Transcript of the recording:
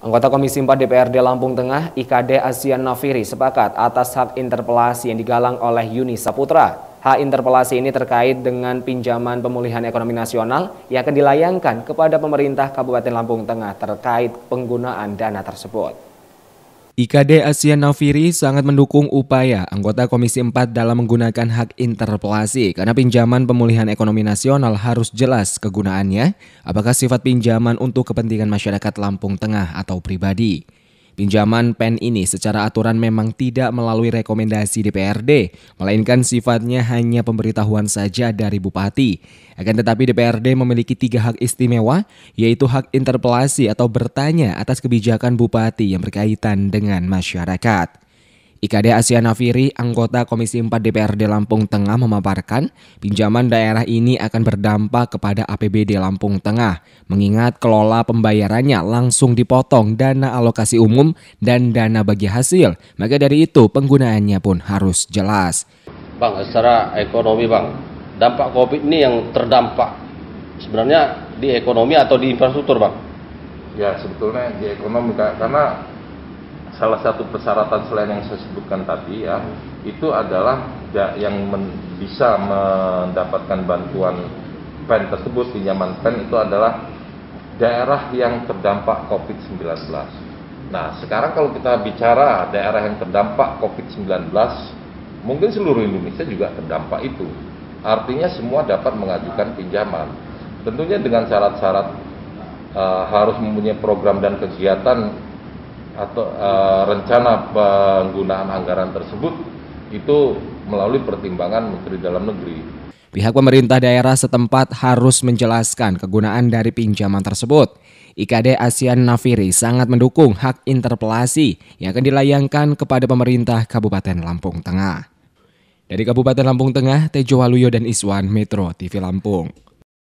Anggota Komisi 4 DPRD Lampung Tengah, IKD Asian Nafiri sepakat atas hak interpelasi yang digalang oleh Yuni Saputra. Hak interpelasi ini terkait dengan pinjaman pemulihan ekonomi nasional yang akan dilayangkan kepada pemerintah Kabupaten Lampung Tengah terkait penggunaan dana tersebut. IKD Asian Noviri sangat mendukung upaya anggota Komisi 4 dalam menggunakan hak interpelasi karena pinjaman pemulihan ekonomi nasional harus jelas kegunaannya, apakah sifat pinjaman untuk kepentingan masyarakat Lampung Tengah atau pribadi. Pinjaman PEN ini secara aturan memang tidak melalui rekomendasi DPRD, melainkan sifatnya hanya pemberitahuan saja dari Bupati. Akan tetapi DPRD memiliki tiga hak istimewa, yaitu hak interpelasi atau bertanya atas kebijakan Bupati yang berkaitan dengan masyarakat. IKD Asia Nafiri, anggota Komisi 4 DPRD Lampung Tengah memaparkan, pinjaman daerah ini akan berdampak kepada APBD Lampung Tengah, mengingat kelola pembayarannya langsung dipotong dana alokasi umum dan dana bagi hasil. Maka dari itu penggunaannya pun harus jelas. Bang, secara ekonomi bang, dampak COVID ini yang terdampak sebenarnya di ekonomi atau di infrastruktur bang? Ya sebetulnya di ekonomi karena salah satu persyaratan selain yang saya sebutkan tadi ya itu adalah yang men, bisa mendapatkan bantuan pen tersebut pinjaman pen itu adalah daerah yang terdampak COVID-19. Nah, sekarang kalau kita bicara daerah yang terdampak COVID-19, mungkin seluruh Indonesia juga terdampak itu. Artinya semua dapat mengajukan pinjaman. Tentunya dengan syarat-syarat uh, harus mempunyai program dan kegiatan atau uh, rencana penggunaan anggaran tersebut itu melalui pertimbangan Menteri Dalam Negeri. Pihak pemerintah daerah setempat harus menjelaskan kegunaan dari pinjaman tersebut. IKD ASEAN Nafiri sangat mendukung hak interpelasi yang akan dilayangkan kepada pemerintah Kabupaten Lampung Tengah. Dari Kabupaten Lampung Tengah, Tejo Waluyo dan Iswan, Metro TV Lampung.